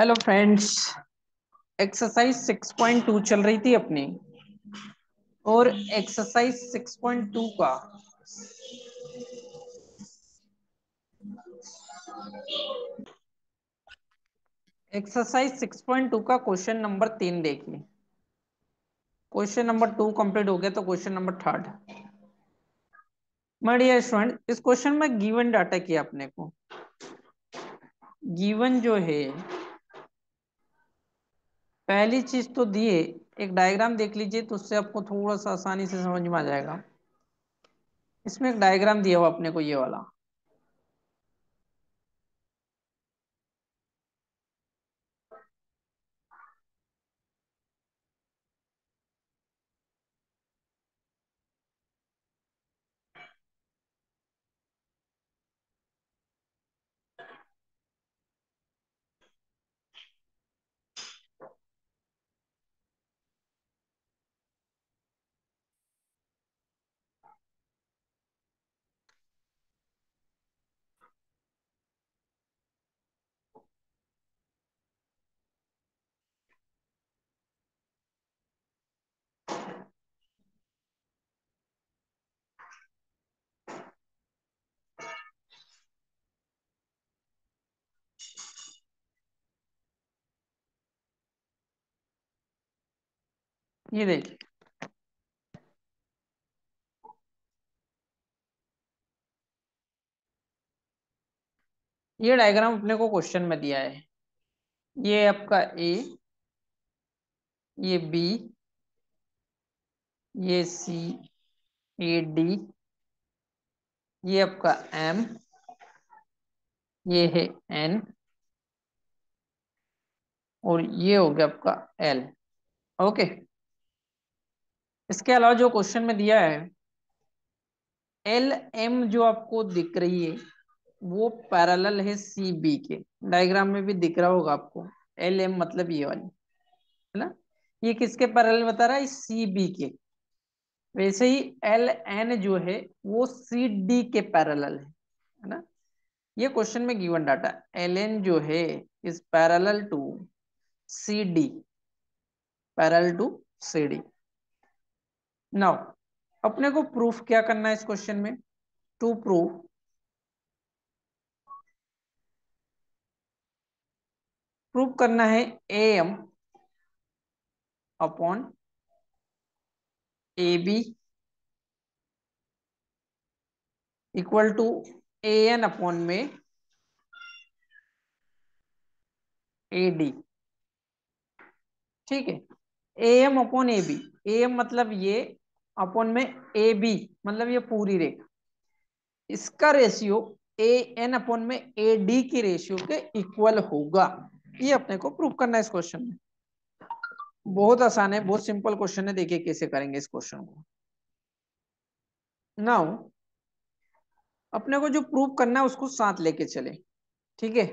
hello friends exercise 6.2 चल रही थी अपनी और एक्सरसाइज 6.2 का एक्सरसाइज 6.2 का क्वेश्चन नंबर तीन देखिए क्वेश्चन नंबर टू कंप्लीट हो गया तो question number third my dear student इस क्वेश्चन में गिवन डाटा किया अपने को गिवन जो है पहली चीज तो दिए एक डायग्राम देख लीजिए तो उससे आपको थोड़ा सा आसानी से समझ में आ जाएगा इसमें एक डायग्राम दिया हुआ अपने को ये वाला ये देखिए ये डायग्राम अपने को क्वेश्चन में दिया है ये आपका ए ये बी ये सी ए डी ये आपका एम ये है एन और ये हो गया आपका एल ओके इसके अलावा जो क्वेश्चन में दिया है एल एम जो आपको दिख रही है वो पैरेलल है सी बी के डायग्राम में भी दिख रहा होगा आपको एल एम मतलब ये वाली है ना ये किसके पैरेलल बता रहा है सी बी के वैसे ही एल एन जो है वो सी डी के पैरेलल है है ना ये क्वेश्चन में गिवन डाटा एल एन जो है is parallel to C D parallel to C D now अपने को प्रूफ क्या करना है इस क्वेश्चन में टू प्रूफ प्रूफ करना है A M upon A B equal to A N upon में ए डी ठीक है A M upon A B A M मतलब ये अपन में ए बी मतलब ये पूरी रेखा इसका रेशियो ए एन अपन में ए डी की रेशियो के इक्वल होगा ये अपने को प्रूव करना है इस क्वेश्चन में बहुत आसान है बहुत सिंपल क्वेश्चन है देखिए कैसे करेंगे इस क्वेश्चन को नाउ अपने को जो प्रूफ करना है उसको साथ लेके चले ठीक है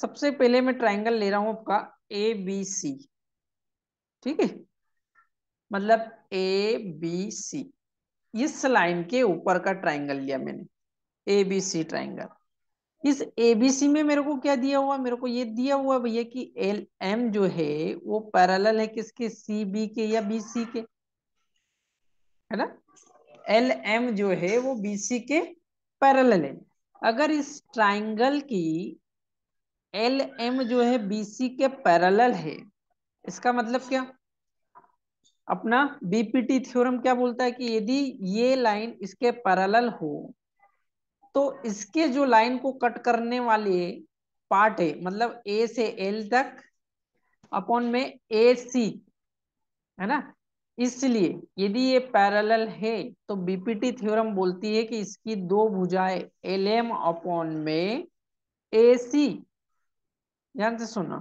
सबसे पहले मैं ट्राइंगल ले रहा हूं आपका ए बी सी ठीक है मतलब ए बी सी इस लाइन के ऊपर का ट्राइंगल लिया मैंने ए बी सी ट्राइंगल इस ए बी सी में मेरे को क्या दिया हुआ मेरे को ये दिया हुआ भैया कि एल एम जो है वो पैरल है किसके सी बी के या बी सी के है ना एल एम जो है वो बी सी के पैरल है अगर इस ट्राइंगल की एल एम जो है बी सी के पैरल है इसका मतलब क्या अपना बीपीटी थ्योरम क्या बोलता है कि यदि ये लाइन इसके पैरेलल हो तो इसके जो लाइन को कट करने वाले पार्ट है मतलब ए से एल तक अपॉन में ए सी है ना इसलिए यदि ये पैरेलल है तो बीपीटी थ्योरम बोलती है कि इसकी दो भुजाएं एल एम अपॉन में ए सी ध्यान से सुना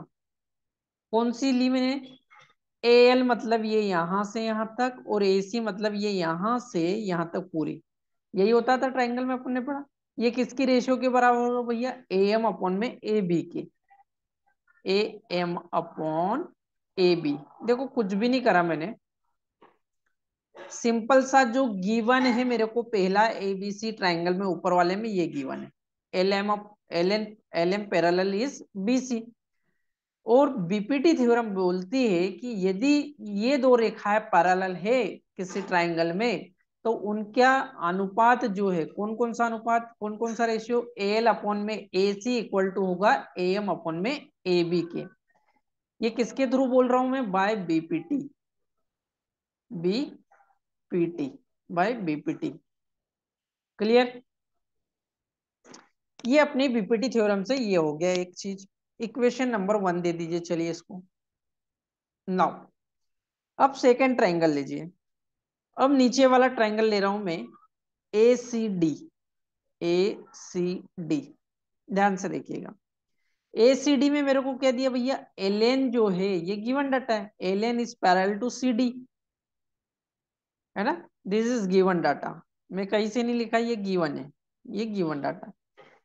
कौन सी ली मैंने ए एल मतलब ये यहां से यहाँ तक और ए सी मतलब ये यहां से यहाँ तक पूरी यही होता था ट्राइंगल में अपन ने पढ़ा ये किसकी रेशियो के बराबर होगा भैया ए एम अपॉन में ए बी के A M upon A B देखो कुछ भी नहीं करा मैंने सिंपल सा जो गिवन है मेरे को पहला ए बी सी ट्राइंगल में ऊपर वाले में ये गिवन है L M L N L M parallel is B C और बीपीटी थ्योरम बोलती है कि यदि ये दो रेखाएं पैरेलल है किसी ट्राइंगल में तो उनका अनुपात जो है कौन कौन सा अनुपात कौन कौन सा रेशियो ए एल अपॉन में ए सी इक्वल टू होगा ए एम अपॉन में ए बी के ये किसके थ्रू बोल रहा हूं मैं by BPT B P T by BPT clear ये अपनी बीपीटी थ्योरम से ये हो गया एक चीज इक्वेशन नंबर वन दे दीजिए चलिए इसको नाउ अब सेकेंड ट्राइंगल लीजिए अब नीचे वाला ट्राइंगल ले रहा हूं मैं ए C D A C D ध्यान से देखिएगा ए सी डी में मेरे को कह दिया भैया एल एन जो है ये गिवन डाटा है L N is parallel to C D है ना दिस इज गिवन डाटा मैं कहीं से नहीं लिखा ये गिवन है ये गिवन डाटा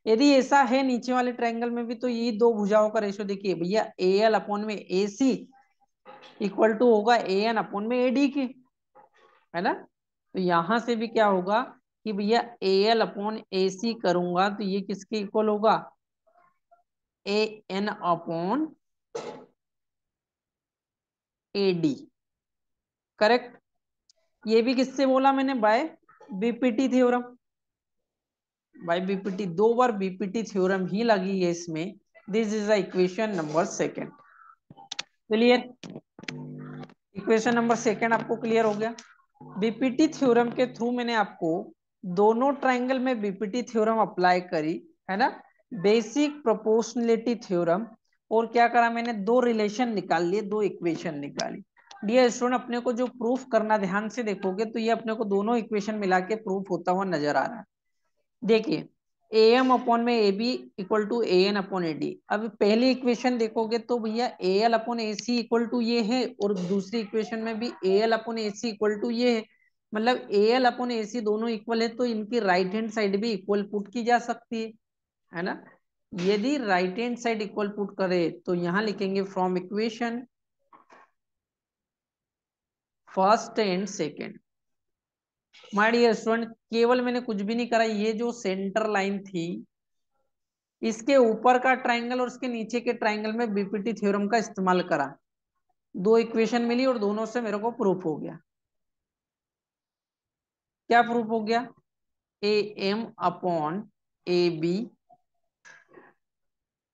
यदि ऐसा है नीचे वाले ट्राइंगल में भी तो ये दो भुजाओं का रेशो देखिए भैया ए एल अपॉन में ए सी इक्वल टू होगा ए एन अपॉन में ए डी के है ना तो यहां से भी क्या होगा कि भैया ए एल अपॉन ए सी करूंगा तो ये किसके इक्वल होगा A N upon A D correct ये भी किससे बोला मैंने by BPT theorem by BPT दो बार बीपीटी थ्योरम ही लगी है इसमें this is equation number second clear equation number second आपको क्लियर हो गया बीपीटी थ्योरम के थ्रू मैंने आपको दोनों ट्राइंगल में बीपीटी थ्योरम अप्लाई करी है ना बेसिक प्रोपोर्शनलिटी थ्योरम और क्या करा मैंने दो रिलेशन निकाल लिए दो इक्वेशन निकाली डियर स्टूडेंट अपने को जो प्रूफ करना ध्यान से देखोगे तो ये अपने को दोनों इक्वेशन मिला के प्रूफ होता हुआ नजर आ रहा है देखिए ए एम अपॉन में A B equal to A N upon A D अब पहली इक्वेशन देखोगे तो भैया A L upon A C equal to ये है और दूसरी इक्वेशन में भी A L upon A C equal to ये है मतलब ए एल अपॉन ए सी दोनों इक्वल है तो इनकी राइट हैंड साइड भी इक्वल पुट की जा सकती है है ना यदि right hand side equal put करे तो यहाँ लिखेंगे from equation first and second my dear student केवल मैंने कुछ भी नहीं करा ये जो सेंटर लाइन थी इसके ऊपर का ट्राइंगल और इसके नीचे के ट्राइंगल में बीपीटी थ्योरम का इस्तेमाल करा दो इक्वेशन मिली और दोनों से मेरे को प्रूफ हो गया क्या प्रूफ हो गया A M upon A B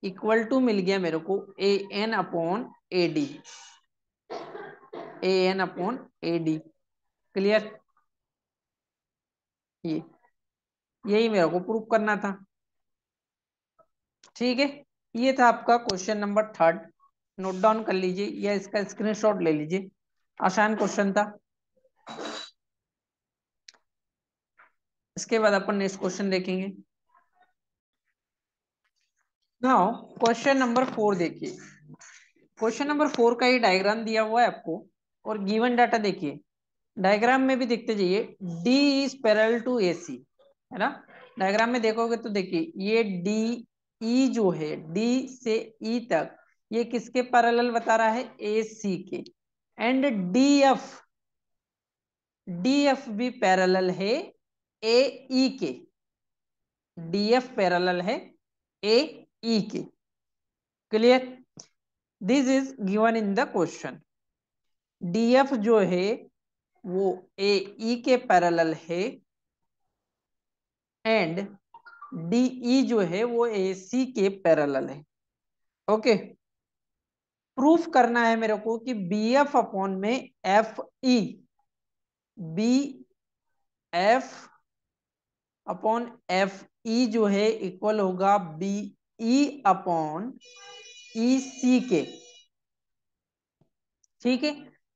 equal to मिल गया मेरे को A N upon A D A N upon A D clear ये यही मेरे को प्रूफ करना था ठीक है ये था आपका question number third note down कर लीजिए या इसका स्क्रीनशॉट ले लीजिए आसान क्वेश्चन था इसके बाद अपन नेक्स्ट क्वेश्चन देखेंगे नाउ क्वेश्चन नंबर फोर देखिए क्वेश्चन नंबर फोर का ही डायग्राम दिया हुआ है आपको और गिवन डाटा देखिए डायग्राम में भी देखते जाइए D is parallel to A C है ना डायग्राम में देखोगे तो देखिए ये डी ई e जो है डी से ई e तक ये किसके पैरेलल बता रहा है ए सी के and D F D F भी पैरेलल है ए ई e के डी एफ पैरेलल है ए ई e के clear this is given in the question D F जो है वो ए ई e के पैरेलल है एंड डी ई जो है वो ए सी के पैरेलल है ओके प्रूफ करना है मेरे को कि बी एफ अपॉन में F E B F upon F E जो है इक्वल होगा बी ई अपॉन ई सी के ठीक है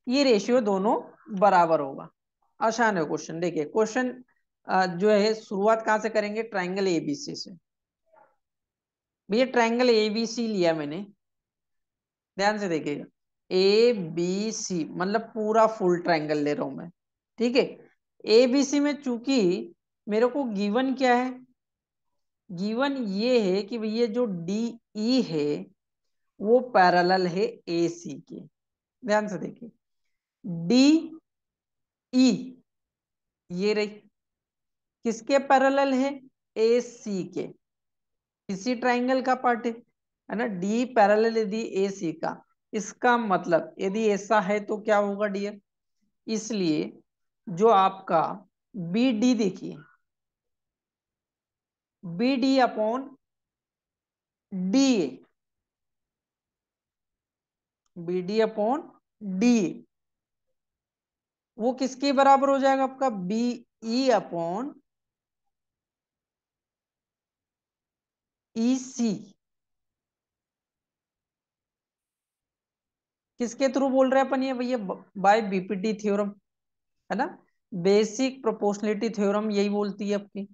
ये रेशियो दोनों बराबर होगा आसान है क्वेश्चन देखिए क्वेश्चन जो है शुरुआत कहां से करेंगे ट्राइंगल एबीसी से भैया ट्राइंगल एबीसी लिया मैंने ध्यान से देखिएगा ए बी सी मतलब पूरा फुल ट्राइंगल ले रहा हूं मैं ठीक है ए बी सी में चूंकि मेरे को गिवन क्या है गिवन ये है कि भैया जो डी ई e है वो पैरेलल है ए सी के ध्यान से देखिए डी ई ये रही किसके पैरेलल है ए सी के किसी ट्राइंगल का पार्ट है ना डी पैरेलल यदि ए सी का इसका मतलब यदि ऐसा है तो क्या होगा डियर इसलिए जो आपका बी डी देखिए B D upon D B D upon D वो किसके बराबर हो जाएगा आपका बी ई अपॉन ई सी किसके थ्रू बोल रहे हैं अपन ये भैया बाय बीपीटी थ्योरम है ना बेसिक प्रोपोर्शनलिटी थ्योरम यही बोलती है आपकी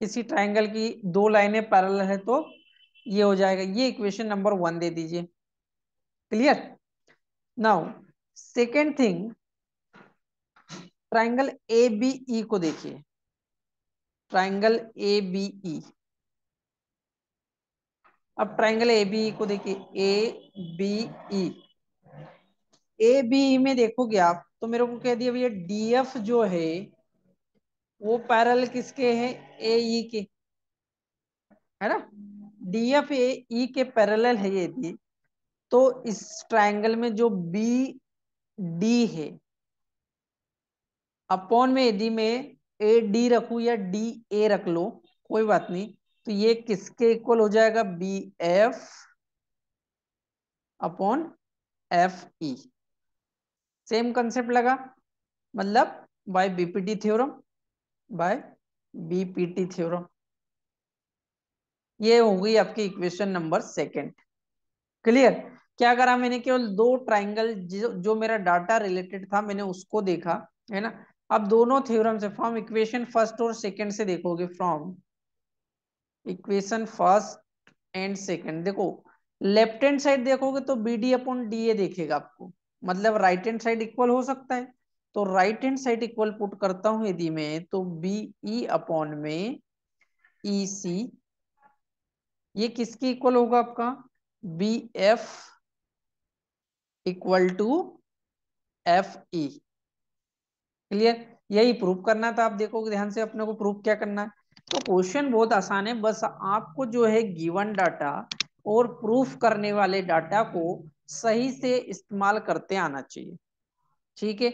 किसी ट्रायंगल की दो लाइनें पैरल है तो ये हो जाएगा ये इक्वेशन नंबर वन दे दीजिए clear now second thing triangle A B E को देखिए ट्राइंगल ए बी ई अब ट्राइंगल ए बी ई को देखिए ए बी ई ए बी ई में देखोगे आप तो मेरे को कह दिया भैया डी एफ जो है वो पैरल किसके है ए ई e के है ना डी एफ ए ई के पैरल है ये दी तो इस ट्राइंगल में जो बी डी है अपॉन में यदि मैं ए डी रखू या डी ए रख लो कोई बात नहीं तो ये किसके इक्वल हो जाएगा B F upon F E same concept लगा मतलब by BPT theorem by BPT theorem ये होगी आपकी इक्वेशन नंबर सेकंड क्लियर क्या करा मैंने केवल दो ट्राइंगल जो, जो मेरा डाटा रिलेटेड था मैंने उसको देखा है ना अब दोनों थ्योरम से फ्रॉम इक्वेशन फर्स्ट और सेकंड से देखोगे from equation first and second देखो लेफ्ट हैंड साइड देखोगे तो B D upon D A देखेगा आपको मतलब राइट हैंड साइड इक्वल हो सकता है तो right hand side equal put करता हूं यदि मैं तो बी ई अपॉन में ई e सी ये किसकी इक्वल होगा आपका B F equal to F E clear यही प्रूफ करना था आप देखोगे ध्यान से अपने को प्रूफ क्या करना है तो क्वेश्चन बहुत आसान है बस आपको जो है गिवन डाटा और प्रूफ करने वाले डाटा को सही से इस्तेमाल करते आना चाहिए ठीक है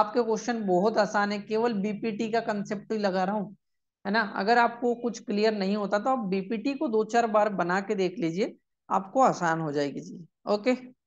आपके क्वेश्चन बहुत आसान है केवल बीपीटी का कंसेप्ट ही लगा रहा हूँ है ना अगर आपको कुछ क्लियर नहीं होता तो आप बीपीटी को दो चार बार बना के देख लीजिए आपको आसान हो जाएगी जी ओके